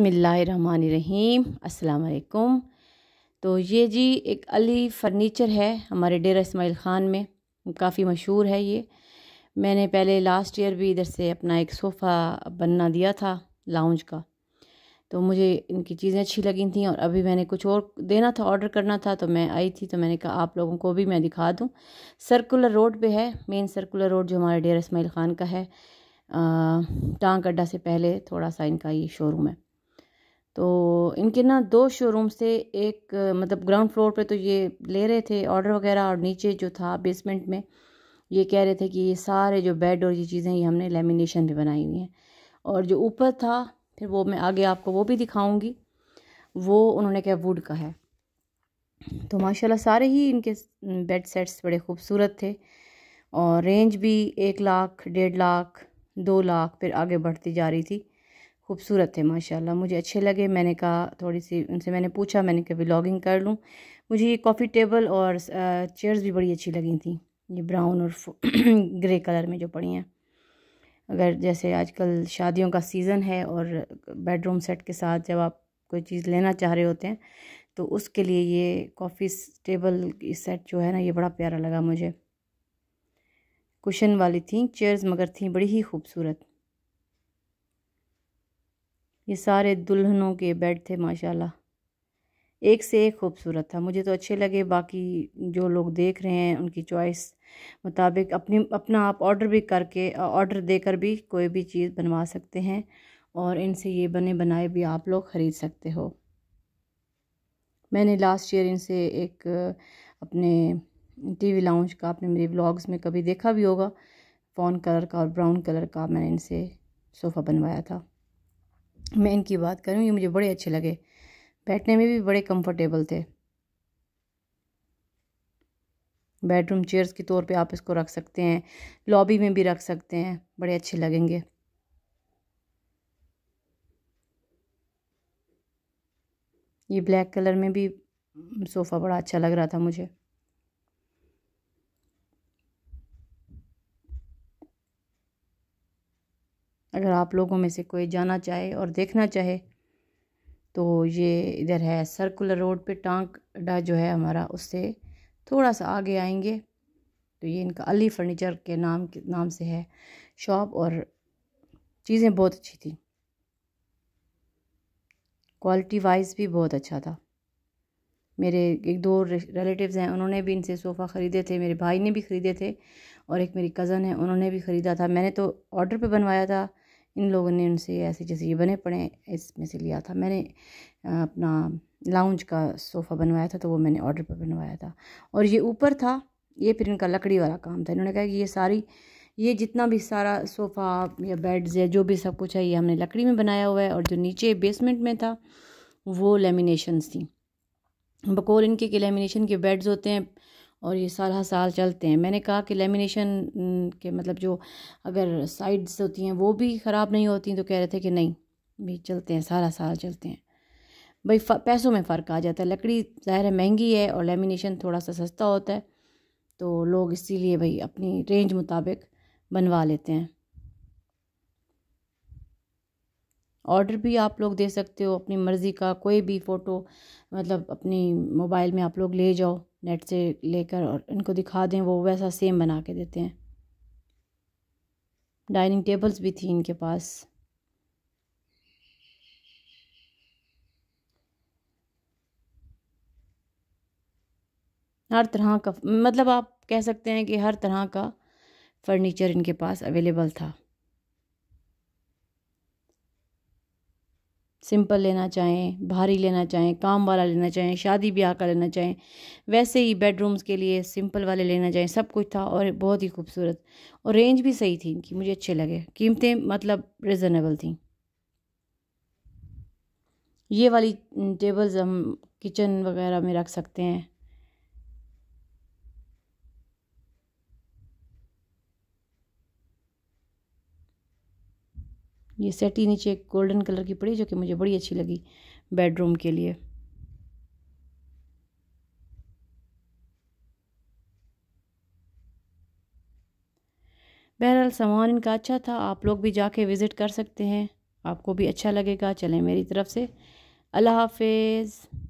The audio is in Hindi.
बसमीम अल्लाम तो ये जी एक अली फ़र्नीचर है हमारे डेरा इसमाइल ख़ान में काफ़ी मशहूर है ये मैंने पहले लास्ट ईयर भी इधर से अपना एक सोफ़ा बनना दिया था लाउंज का तो मुझे इनकी चीज़ें अच्छी लगी थी और अभी मैंने कुछ और देना था ऑर्डर करना था तो मैं आई थी तो मैंने कहा आप लोगों को भी मैं दिखा दूँ सर्कुलर रोड पर है मेन सर्कुलर रोड जो हमारे डेरा इसमाइल ख़ान का है टांग अड्डा से पहले थोड़ा सा इनका ये शोरूम है तो इनके ना दो शोरूम से एक मतलब ग्राउंड फ्लोर पे तो ये ले रहे थे ऑर्डर वगैरह और नीचे जो था बेसमेंट में ये कह रहे थे कि ये सारे जो बेड और ये चीज़ें ये हमने लेमिनेशन भी बनाई हुई हैं और जो ऊपर था फिर वो मैं आगे आपको वो भी दिखाऊंगी वो उन्होंने कहा वुड का है तो माशाल्लाह सारे ही इनके बेड सेट्स बड़े खूबसूरत थे और रेंज भी एक लाख डेढ़ लाख दो लाख फिर आगे बढ़ती जा रही थी खूबसूरत थे माशाल्लाह मुझे अच्छे लगे मैंने कहा थोड़ी सी उनसे मैंने पूछा मैंने कहा व्लॉगिंग कर लूँ मुझे ये कॉफ़ी टेबल और चेयर्स भी बड़ी अच्छी लगी थी ये ब्राउन और ग्रे कलर में जो पड़ी हैं अगर जैसे आजकल शादियों का सीज़न है और बेडरूम सेट के साथ जब आप कोई चीज़ लेना चाह रहे होते हैं तो उसके लिए ये कॉफ़ी टेबल सेट जो है ना ये बड़ा प्यारा लगा मुझे कुशन वाली थी चेयर्स मगर थी बड़ी ही खूबसूरत ये सारे दुल्हनों के बेड थे माशाल्लाह एक से एक खूबसूरत था मुझे तो अच्छे लगे बाकी जो लोग देख रहे हैं उनकी चॉइस मुताबिक अपनी अपना आप ऑर्डर भी करके ऑर्डर देकर भी कोई भी चीज़ बनवा सकते हैं और इनसे ये बने बनाए भी आप लोग ख़रीद सकते हो मैंने लास्ट ईयर इनसे एक अपने टीवी लाउंज का आपने मेरे ब्लॉग्स में कभी देखा भी होगा फ़ोन कलर का और ब्राउन कलर का मैंने इनसे सोफ़ा बनवाया था मैं इनकी बात करूँ ये मुझे बड़े अच्छे लगे बैठने में भी बड़े कंफर्टेबल थे बेडरूम चेयर्स के तौर पे आप इसको रख सकते हैं लॉबी में भी रख सकते हैं बड़े अच्छे लगेंगे ये ब्लैक कलर में भी सोफ़ा बड़ा अच्छा लग रहा था मुझे अगर आप लोगों में से कोई जाना चाहे और देखना चाहे तो ये इधर है सर्कुलर रोड पे अड्डा जो है हमारा उससे थोड़ा सा आगे आएंगे तो ये इनका अली फर्नीचर के नाम के नाम से है शॉप और चीज़ें बहुत अच्छी थी क्वालिटी वाइज भी बहुत अच्छा था मेरे एक दो रिलेटिव्स हैं उन्होंने भी इनसे सोफ़ा ख़रीदे थे मेरे भाई ने भी ख़रीदे थे और एक मेरी कज़न है उन्होंने भी ख़रीदा था मैंने तो ऑर्डर पे बनवाया था इन लोगों ने उनसे ऐसे जैसे ये बने पड़े इसमें से लिया था मैंने अपना लाउंज का सोफ़ा बनवाया था तो वो मैंने ऑर्डर पर बनवाया था और ये ऊपर था ये फिर इनका लकड़ी वाला काम था इन्होंने कहा कि ये सारी ये जितना भी सारा सोफ़ा या बेड्स या जो भी सब कुछ है ये हमने लकड़ी में बनाया हुआ है और जो नीचे बेसमेंट में था वो लेमिनेशन थी बकोल इनके के लेमिनेशन के बेड्स होते हैं और ये साल साल चलते हैं मैंने कहा कि लेमिनेशन के मतलब जो अगर साइड्स होती हैं वो भी ख़राब नहीं होती तो कह रहे थे कि नहीं भी चलते हैं सारा साल चलते हैं भाई पैसों में फ़र्क आ जाता है लकड़ी ज़ाहिर है महंगी है और लेमिनेशन थोड़ा सा सस्ता होता है तो लोग इसीलिए भाई अपनी रेंज मुताबिक बनवा लेते हैं ऑर्डर भी आप लोग दे सकते हो अपनी मर्ज़ी का कोई भी फ़ोटो मतलब अपनी मोबाइल में आप लोग ले जाओ नेट से लेकर और इनको दिखा दें वो वैसा सेम बना के देते हैं डाइनिंग टेबल्स भी थी इनके पास हर तरह का मतलब आप कह सकते हैं कि हर तरह का फ़र्नीचर इनके पास अवेलेबल था सिंपल लेना चाहें भारी लेना चाहें काम वाला लेना चाहें शादी ब्याह का लेना चाहें वैसे ही बेडरूम्स के लिए सिंपल वाले लेना चाहें सब कुछ था और बहुत ही खूबसूरत और रेंज भी सही थी कि मुझे अच्छे लगे कीमतें मतलब रिजनेबल थी ये वाली टेबल्स हम किचन वगैरह में रख सकते हैं ये सेटी नीचे एक गोल्डन कलर की पड़ी जो कि मुझे बड़ी अच्छी लगी बेडरूम के लिए बहरहाल सामान इनका अच्छा था आप लोग भी जाके विज़िट कर सकते हैं आपको भी अच्छा लगेगा चलें मेरी तरफ़ से अल्लाह हाफिज़